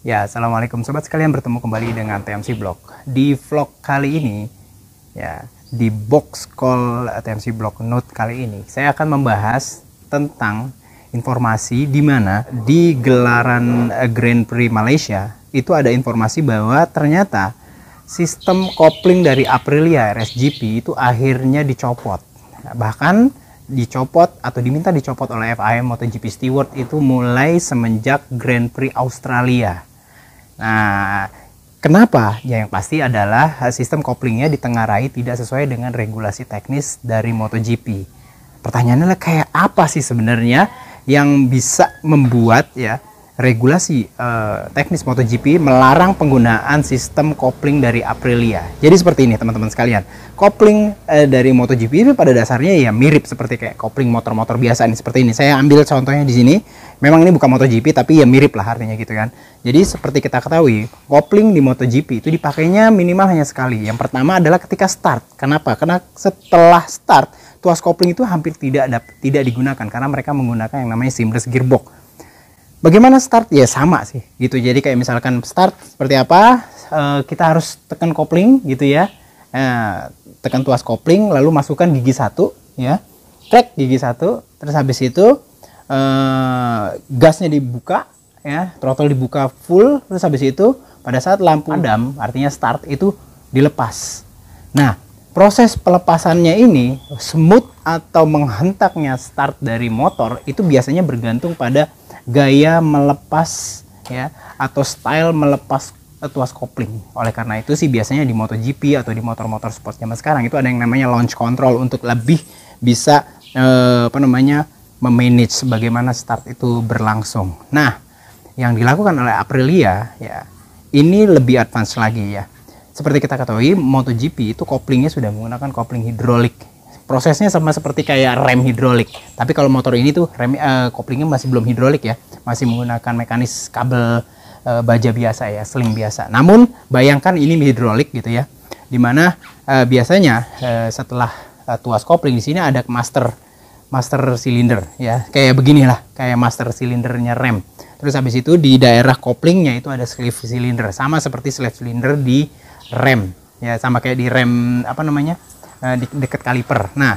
Ya, Assalamualaikum Sobat sekalian bertemu kembali dengan TMC Blog. Di vlog kali ini, ya, di box call TMC Blog Note kali ini, saya akan membahas tentang informasi di mana di gelaran eh, Grand Prix Malaysia itu ada informasi bahwa ternyata sistem kopling dari Aprilia RSGP itu akhirnya dicopot. Bahkan dicopot atau diminta dicopot oleh FIM MotoGP Steward itu mulai semenjak Grand Prix Australia Nah, Kenapa? Ya yang pasti adalah sistem koplingnya ditengarai tidak sesuai dengan regulasi teknis dari MotoGP. Pertanyaannya kayak apa sih sebenarnya yang bisa membuat ya regulasi uh, teknis MotoGP melarang penggunaan sistem kopling dari Aprilia. Jadi seperti ini teman-teman sekalian. Kopling uh, dari MotoGP itu pada dasarnya ya mirip seperti kayak kopling motor-motor biasa ini seperti ini. Saya ambil contohnya di sini. Memang ini bukan MotoGP tapi ya mirip lah artinya gitu kan. Jadi seperti kita ketahui, kopling di MotoGP itu dipakainya minimal hanya sekali. Yang pertama adalah ketika start. Kenapa? Karena setelah start tuas kopling itu hampir tidak tidak digunakan karena mereka menggunakan yang namanya seamless gearbox Bagaimana start? Ya sama sih gitu. Jadi kayak misalkan start seperti apa? E, kita harus tekan kopling gitu ya. E, tekan tuas kopling lalu masukkan gigi satu ya. trek gigi satu. Terus habis itu e, gasnya dibuka ya, throttle dibuka full. Terus habis itu pada saat lampu padam artinya start itu dilepas. Nah, proses pelepasannya ini smooth atau menghentaknya start dari motor itu biasanya bergantung pada gaya melepas ya atau style melepas tuas kopling. Oleh karena itu sih biasanya di MotoGP atau di motor-motor sport zaman sekarang itu ada yang namanya launch control untuk lebih bisa eh, apa namanya memanage bagaimana start itu berlangsung. Nah, yang dilakukan oleh Aprilia ya ini lebih advance lagi ya. Seperti kita ketahui MotoGP itu koplingnya sudah menggunakan kopling hidrolik prosesnya sama seperti kayak rem hidrolik tapi kalau motor ini tuh rem uh, koplingnya masih belum hidrolik ya masih menggunakan mekanis kabel uh, baja biasa ya sling biasa namun bayangkan ini hidrolik gitu ya dimana uh, eh, biasanya uh, setelah uh, tuas kopling di sini ada master master silinder ya kayak beginilah kayak master silindernya rem terus habis itu di daerah koplingnya itu ada sleeve silinder sama seperti sleeve silinder di rem ya sama kayak di rem apa namanya Eh, di dekat kaliper. Nah,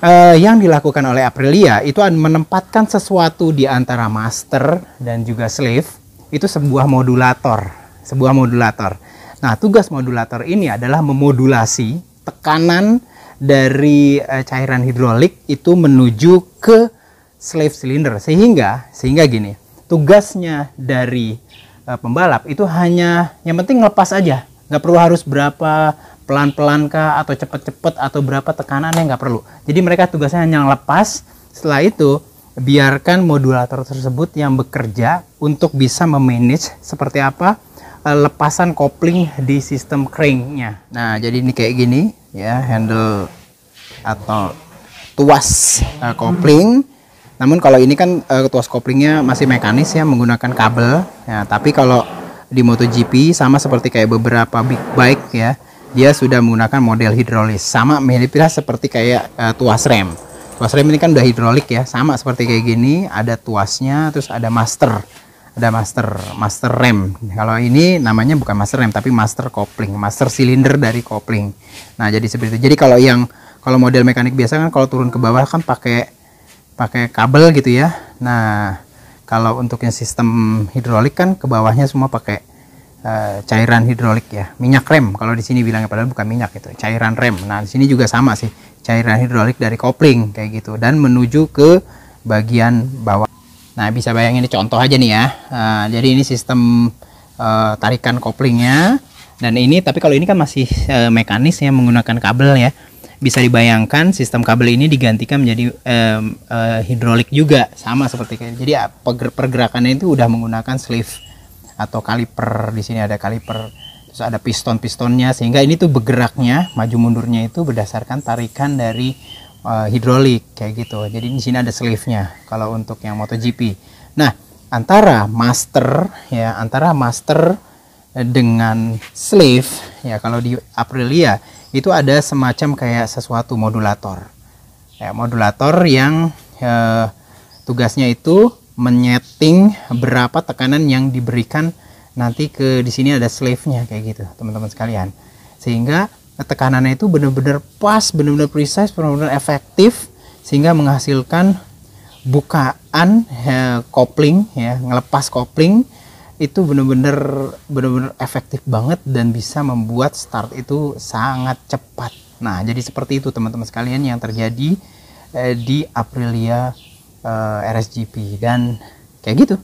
eh, yang dilakukan oleh Aprilia itu menempatkan sesuatu di antara master dan juga slave itu sebuah modulator, sebuah modulator. Nah, tugas modulator ini adalah memodulasi tekanan dari eh, cairan hidrolik itu menuju ke slave silinder sehingga sehingga gini, tugasnya dari uh, pembalap itu hanya yang penting lepas aja. nggak perlu harus berapa pelan-pelan kah atau cepet-cepet atau berapa tekanan yang nggak perlu. Jadi mereka tugasnya hanya lepas. Setelah itu biarkan modulator tersebut yang bekerja untuk bisa memanage seperti apa eh, lepasan kopling di sistem cranknya. Nah jadi ini kayak gini ya handle atau tuas uh, kopling. Namun kalau ini kan uh, tuas koplingnya masih mekanis ya menggunakan kabel. Ya, tapi kalau di MotoGP sama seperti kayak beberapa big bike ya dia sudah menggunakan model hidrolis sama miripnya seperti kayak uh, tuas rem tuas rem ini kan udah hidrolik ya sama seperti kayak gini ada tuasnya terus ada master ada master master rem kalau ini namanya bukan master rem tapi master kopling master silinder dari kopling nah jadi seperti itu jadi kalau yang kalau model mekanik biasa kan kalau turun ke bawah kan pakai pakai kabel gitu ya nah kalau untuk yang sistem hidrolik kan ke bawahnya semua pakai Eh, cairan hidrolik ya minyak rem kalau di sini bilangnya padahal bukan minyak itu cairan rem nah di sini juga sama sih cairan hidrolik dari kopling kayak gitu dan menuju ke bagian bawah nah bisa bayangin ini contoh aja nih ya uh, jadi ini sistem uh, tarikan koplingnya dan ini tapi kalau ini kan masih uh, mekanis ya menggunakan kabel ya bisa dibayangkan sistem kabel ini digantikan menjadi uh, hidrolik juga sama seperti kayak jadi ah, pergerakannya itu udah menggunakan sleeve atau kaliper di sini ada kaliper terus ada piston-pistonnya sehingga ini tuh bergeraknya maju mundurnya itu berdasarkan tarikan dari uh, hidrolik kayak gitu. Jadi di sini ada sleeve-nya kalau untuk yang MotoGP. Nah, antara master ya, antara master dengan sleeve ya kalau di Aprilia itu ada semacam kayak sesuatu modulator. Ya, modulator yang eh, tugasnya itu menyeting berapa tekanan yang diberikan nanti ke di sini ada slave-nya kayak gitu teman-teman sekalian sehingga tekanannya itu benar-benar pas benar-benar precise benar-benar efektif sehingga menghasilkan bukaan he, kopling ya ngelepas kopling itu benar-benar benar-benar efektif banget dan bisa membuat start itu sangat cepat nah jadi seperti itu teman-teman sekalian yang terjadi eh, di Aprilia uh, eh, RSGP dan kayak gitu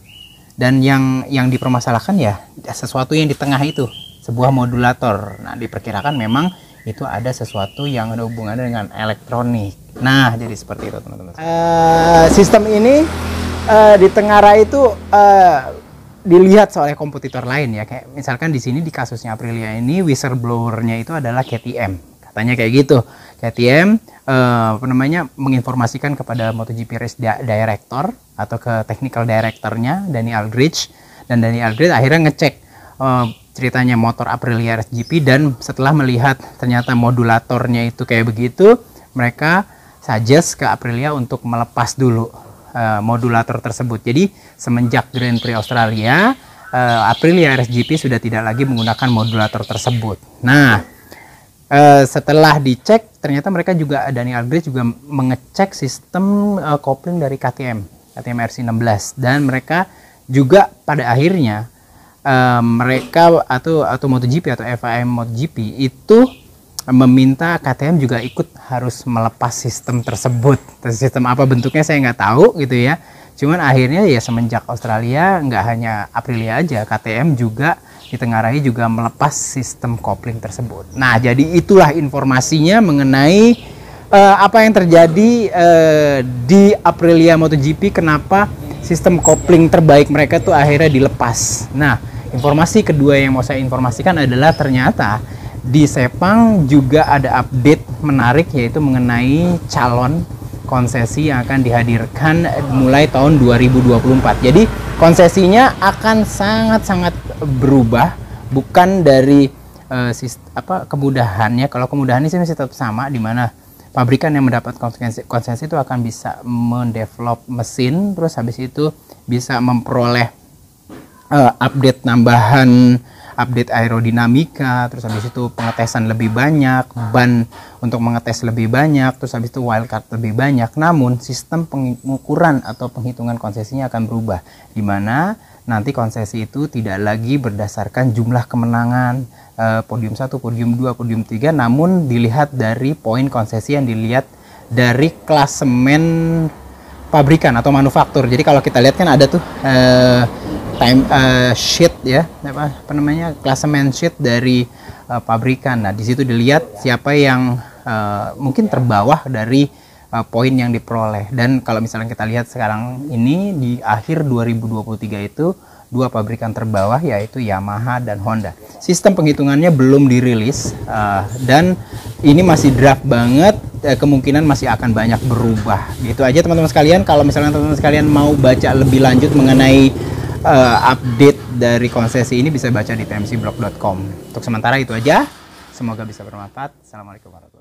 dan yang yang dipermasalahkan ya sesuatu yang di tengah itu sebuah modulator nah diperkirakan memang itu ada sesuatu yang ada hubungannya dengan elektronik nah jadi seperti itu teman-teman uh, sistem ini uh, di Tengara itu uh, dilihat oleh kompetitor lain ya kayak misalkan di sini di kasusnya Aprilia ini whistleblowernya itu adalah KTM katanya kayak gitu KTM uh, eh, apa namanya menginformasikan kepada MotoGP race di director atau ke technical directornya Danny Aldridge dan Danny Aldridge akhirnya ngecek uh, ceritanya motor Aprilia GP dan setelah melihat ternyata modulatornya itu kayak begitu mereka suggest ke Aprilia untuk melepas dulu uh, modulator tersebut jadi semenjak Grand Prix Australia uh, Aprilia RSGP sudah tidak lagi menggunakan modulator tersebut. Nah, uh, setelah dicek ternyata mereka juga Dani Aldridge juga mengecek sistem uh, kopling dari KTM KTM RC16 dan mereka juga pada akhirnya uh, mereka atau atau MotoGP atau FIM MotoGP itu meminta KTM juga ikut harus melepas sistem tersebut. Sistem apa bentuknya saya nggak tahu gitu ya. Cuman akhirnya ya semenjak Australia nggak hanya Aprilia aja, KTM juga ditengarai juga melepas sistem kopling tersebut. Nah, jadi itulah informasinya mengenai uh, apa yang terjadi uh, di Aprilia MotoGP kenapa sistem kopling terbaik mereka tuh akhirnya dilepas. Nah, informasi kedua yang mau saya informasikan adalah ternyata di Sepang juga ada update menarik yaitu mengenai calon konsesi yang akan dihadirkan mulai tahun 2024. Jadi konsesinya akan sangat-sangat berubah bukan dari uh, apa kemudahannya. Kalau kemudahannya sih masih tetap sama di mana pabrikan yang mendapat konsesi, konsesi itu akan bisa mendevelop mesin terus habis itu bisa memperoleh uh, update tambahan update aerodinamika, terus habis itu pengetesan lebih banyak, ban untuk mengetes lebih banyak, terus habis itu wildcard lebih banyak. Namun sistem pengukuran atau penghitungan konsesinya akan berubah, di mana nanti konsesi itu tidak lagi berdasarkan jumlah kemenangan eh, podium 1, podium 2, podium 3, namun dilihat dari poin konsesi yang dilihat dari klasemen pabrikan atau manufaktur. Jadi kalau kita lihat kan ada tuh eh, time uh, sheet ya apa, apa namanya klasemen sheet dari uh, pabrikan. Nah di situ dilihat siapa yang uh, mungkin terbawah dari uh, poin yang diperoleh. Dan kalau misalnya kita lihat sekarang ini di akhir 2023 itu dua pabrikan terbawah yaitu Yamaha dan Honda. Sistem penghitungannya belum dirilis uh, dan ini masih draft banget kemungkinan masih akan banyak berubah. Gitu aja teman-teman sekalian kalau misalnya teman-teman sekalian mau baca lebih lanjut mengenai uh, update dari konsesi ini bisa baca di tmcblog.com. Untuk sementara itu aja. Semoga bisa bermanfaat. Assalamualaikum warahmatullahi